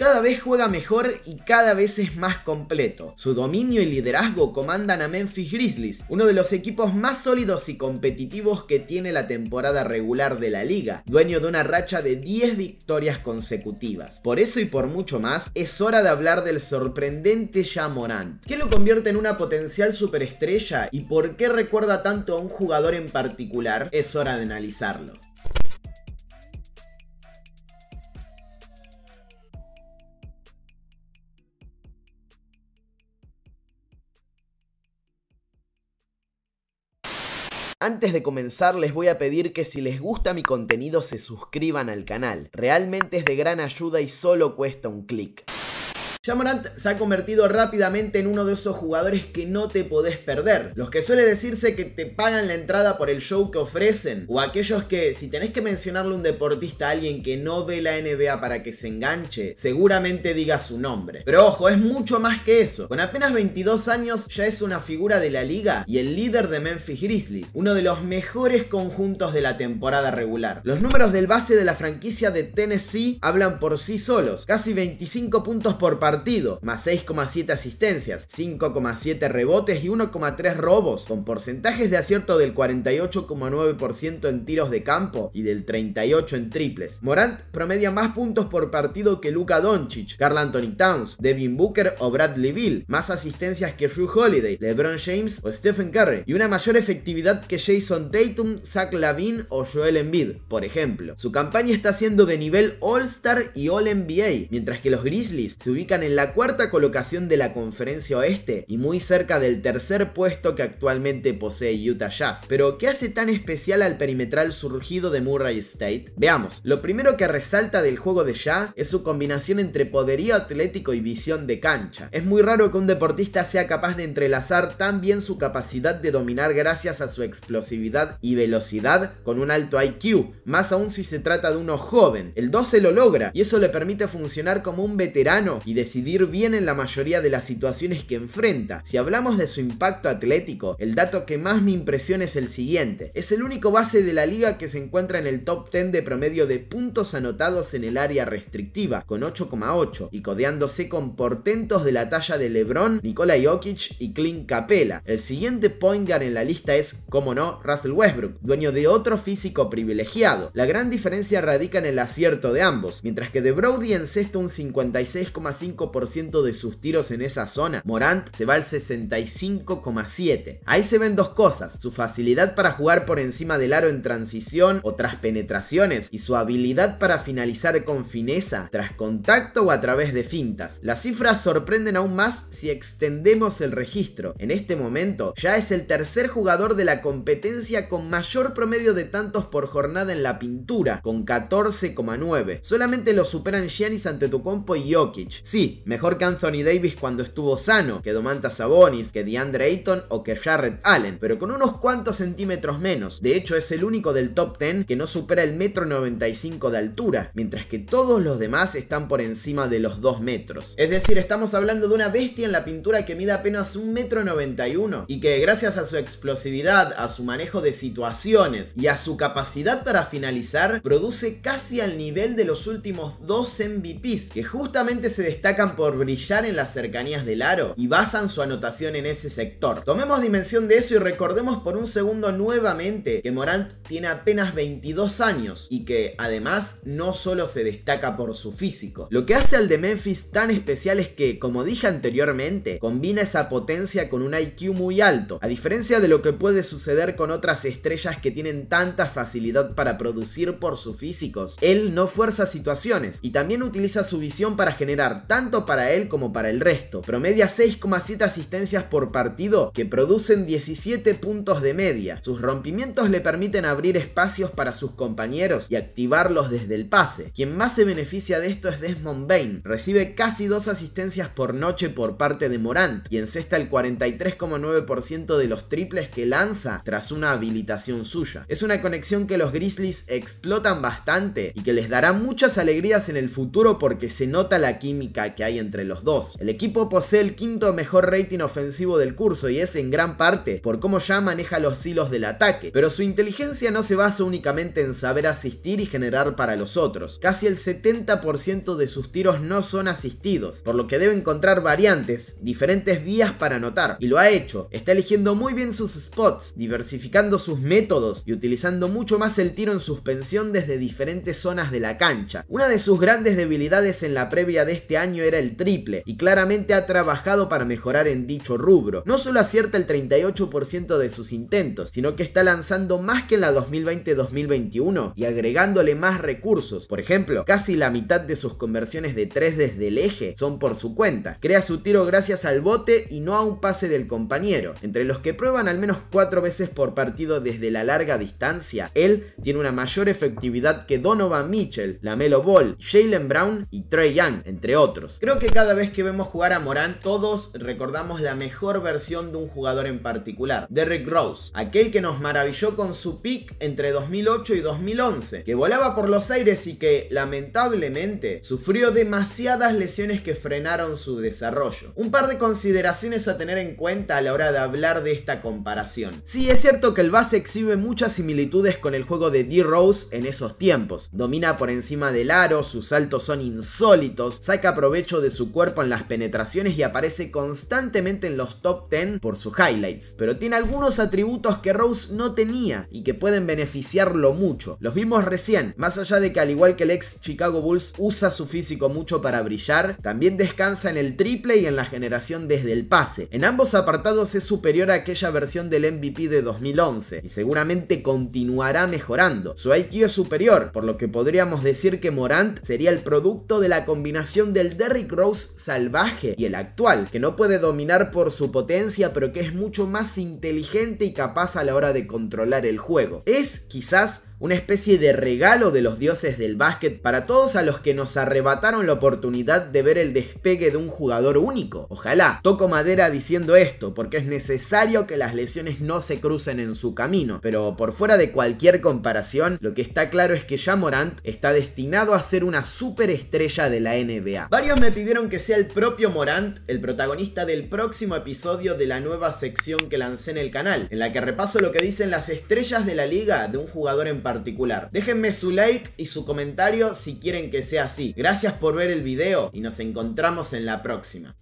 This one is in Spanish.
Cada vez juega mejor y cada vez es más completo. Su dominio y liderazgo comandan a Memphis Grizzlies, uno de los equipos más sólidos y competitivos que tiene la temporada regular de la liga, dueño de una racha de 10 victorias consecutivas. Por eso y por mucho más, es hora de hablar del sorprendente Morant. ¿Qué lo convierte en una potencial superestrella y por qué recuerda tanto a un jugador en particular? Es hora de analizarlo. Antes de comenzar les voy a pedir que si les gusta mi contenido se suscriban al canal. Realmente es de gran ayuda y solo cuesta un clic. Jamorant se ha convertido rápidamente en uno de esos jugadores que no te podés perder, los que suele decirse que te pagan la entrada por el show que ofrecen, o aquellos que, si tenés que mencionarle un deportista a alguien que no ve la NBA para que se enganche, seguramente diga su nombre. Pero ojo, es mucho más que eso. Con apenas 22 años ya es una figura de la liga y el líder de Memphis Grizzlies, uno de los mejores conjuntos de la temporada regular. Los números del base de la franquicia de Tennessee hablan por sí solos, casi 25 puntos por partido partido, más 6,7 asistencias, 5,7 rebotes y 1,3 robos, con porcentajes de acierto del 48,9% en tiros de campo y del 38 en triples. Morant promedia más puntos por partido que Luka Doncic, Carl Anthony Towns, Devin Booker o Bradley Bill, más asistencias que Drew Holiday, LeBron James o Stephen Curry y una mayor efectividad que Jason Tatum, Zach Lavin o Joel Embiid, por ejemplo. Su campaña está siendo de nivel All-Star y All-NBA, mientras que los Grizzlies se ubican en la cuarta colocación de la conferencia oeste y muy cerca del tercer puesto que actualmente posee Utah Jazz. Pero, ¿qué hace tan especial al perimetral surgido de Murray State? Veamos, lo primero que resalta del juego de Ya es su combinación entre poderío atlético y visión de cancha. Es muy raro que un deportista sea capaz de entrelazar tan bien su capacidad de dominar gracias a su explosividad y velocidad con un alto IQ, más aún si se trata de uno joven. El 12 lo logra y eso le permite funcionar como un veterano y de decidir bien en la mayoría de las situaciones que enfrenta. Si hablamos de su impacto atlético, el dato que más me impresiona es el siguiente. Es el único base de la liga que se encuentra en el top 10 de promedio de puntos anotados en el área restrictiva, con 8,8, y codeándose con portentos de la talla de LeBron, Nikola Jokic y Clint Capella. El siguiente point guard en la lista es, como no, Russell Westbrook, dueño de otro físico privilegiado. La gran diferencia radica en el acierto de ambos, mientras que de Brody sexto, un 56,5 ciento de sus tiros en esa zona, Morant se va al 65,7%. Ahí se ven dos cosas, su facilidad para jugar por encima del aro en transición o tras penetraciones y su habilidad para finalizar con fineza, tras contacto o a través de fintas. Las cifras sorprenden aún más si extendemos el registro. En este momento ya es el tercer jugador de la competencia con mayor promedio de tantos por jornada en la pintura, con 14,9. Solamente lo superan Giannis Antetokounmpo y Jokic. Sí, mejor que Anthony Davis cuando estuvo sano, que Domantas Sabonis, que DeAndre Ayton o que Jarrett Allen, pero con unos cuantos centímetros menos. De hecho, es el único del top 10 que no supera el metro 95 de altura, mientras que todos los demás están por encima de los 2 metros. Es decir, estamos hablando de una bestia en la pintura que mide apenas un metro 91 y que gracias a su explosividad, a su manejo de situaciones y a su capacidad para finalizar, produce casi al nivel de los últimos dos MVPs, que justamente se destaca por brillar en las cercanías del aro y basan su anotación en ese sector. Tomemos dimensión de eso y recordemos por un segundo nuevamente que Morant tiene apenas 22 años y que además no solo se destaca por su físico. Lo que hace al de Memphis tan especial es que, como dije anteriormente, combina esa potencia con un IQ muy alto, a diferencia de lo que puede suceder con otras estrellas que tienen tanta facilidad para producir por sus físicos. Él no fuerza situaciones y también utiliza su visión para generar tanta para él como para el resto. Promedia 6,7 asistencias por partido que producen 17 puntos de media. Sus rompimientos le permiten abrir espacios para sus compañeros y activarlos desde el pase. Quien más se beneficia de esto es Desmond Bain. Recibe casi dos asistencias por noche por parte de Morant y encesta el 43,9% de los triples que lanza tras una habilitación suya. Es una conexión que los Grizzlies explotan bastante y que les dará muchas alegrías en el futuro porque se nota la química que hay entre los dos. El equipo posee el quinto mejor rating ofensivo del curso y es en gran parte por cómo ya maneja los hilos del ataque, pero su inteligencia no se basa únicamente en saber asistir y generar para los otros. Casi el 70% de sus tiros no son asistidos, por lo que debe encontrar variantes, diferentes vías para anotar, y lo ha hecho. Está eligiendo muy bien sus spots, diversificando sus métodos y utilizando mucho más el tiro en suspensión desde diferentes zonas de la cancha. Una de sus grandes debilidades en la previa de este año era el triple y claramente ha trabajado para mejorar en dicho rubro. No solo acierta el 38% de sus intentos, sino que está lanzando más que en la 2020-2021 y agregándole más recursos. Por ejemplo, casi la mitad de sus conversiones de 3 desde el eje son por su cuenta. Crea su tiro gracias al bote y no a un pase del compañero. Entre los que prueban al menos 4 veces por partido desde la larga distancia, él tiene una mayor efectividad que Donovan Mitchell, Lamelo Ball, Jalen Brown y Trey Young, entre otros. Creo que cada vez que vemos jugar a Morán, todos recordamos la mejor versión de un jugador en particular, Derek Rose, aquel que nos maravilló con su pick entre 2008 y 2011, que volaba por los aires y que, lamentablemente, sufrió demasiadas lesiones que frenaron su desarrollo. Un par de consideraciones a tener en cuenta a la hora de hablar de esta comparación. Sí, es cierto que el base exhibe muchas similitudes con el juego de D. Rose en esos tiempos. Domina por encima del aro, sus saltos son insólitos, saca provecho hecho de su cuerpo en las penetraciones y aparece constantemente en los top 10 por sus highlights, pero tiene algunos atributos que Rose no tenía y que pueden beneficiarlo mucho. Los vimos recién, más allá de que al igual que el ex Chicago Bulls usa su físico mucho para brillar, también descansa en el triple y en la generación desde el pase. En ambos apartados es superior a aquella versión del MVP de 2011 y seguramente continuará mejorando. Su IQ es superior, por lo que podríamos decir que Morant sería el producto de la combinación del Harry Rose salvaje y el actual, que no puede dominar por su potencia, pero que es mucho más inteligente y capaz a la hora de controlar el juego. Es quizás una especie de regalo de los dioses del básquet para todos a los que nos arrebataron la oportunidad de ver el despegue de un jugador único. Ojalá, toco madera diciendo esto, porque es necesario que las lesiones no se crucen en su camino, pero por fuera de cualquier comparación, lo que está claro es que ya Morant está destinado a ser una superestrella de la NBA. Varios me pidieron que sea el propio Morant el protagonista del próximo episodio de la nueva sección que lancé en el canal, en la que repaso lo que dicen las estrellas de la liga de un jugador en particular. Déjenme su like y su comentario si quieren que sea así. Gracias por ver el video y nos encontramos en la próxima.